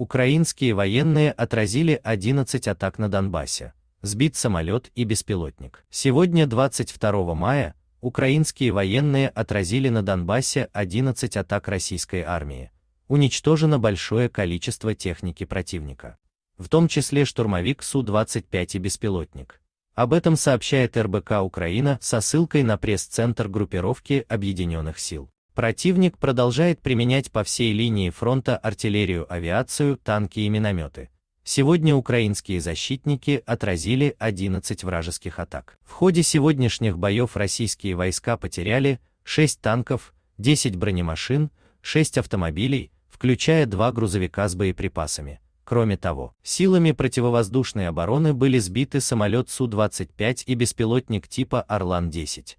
Украинские военные отразили 11 атак на Донбассе, сбит самолет и беспилотник. Сегодня 22 мая украинские военные отразили на Донбассе 11 атак российской армии, уничтожено большое количество техники противника, в том числе штурмовик Су-25 и беспилотник. Об этом сообщает РБК Украина со ссылкой на пресс-центр группировки Объединенных сил. Противник продолжает применять по всей линии фронта артиллерию, авиацию, танки и минометы. Сегодня украинские защитники отразили 11 вражеских атак. В ходе сегодняшних боев российские войска потеряли 6 танков, 10 бронемашин, 6 автомобилей, включая два грузовика с боеприпасами. Кроме того, силами противовоздушной обороны были сбиты самолет Су-25 и беспилотник типа «Орлан-10».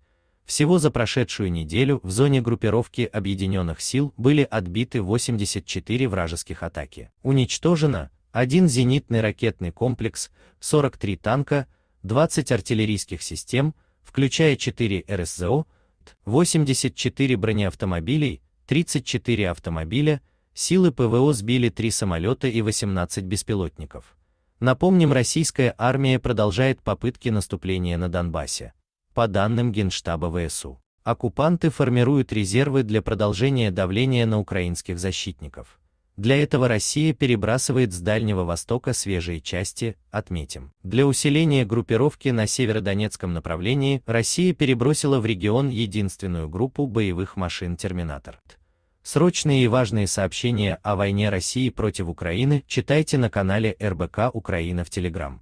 Всего за прошедшую неделю в зоне группировки объединенных сил были отбиты 84 вражеских атаки. Уничтожено один зенитный ракетный комплекс, 43 танка, 20 артиллерийских систем, включая 4 РСЗО, 84 бронеавтомобилей, 34 автомобиля, силы ПВО сбили 3 самолета и 18 беспилотников. Напомним, российская армия продолжает попытки наступления на Донбассе. По данным Генштаба ВСУ, оккупанты формируют резервы для продолжения давления на украинских защитников. Для этого Россия перебрасывает с Дальнего Востока свежие части, отметим. Для усиления группировки на северодонецком направлении Россия перебросила в регион единственную группу боевых машин «Терминатор». Срочные и важные сообщения о войне России против Украины читайте на канале РБК Украина в Телеграм.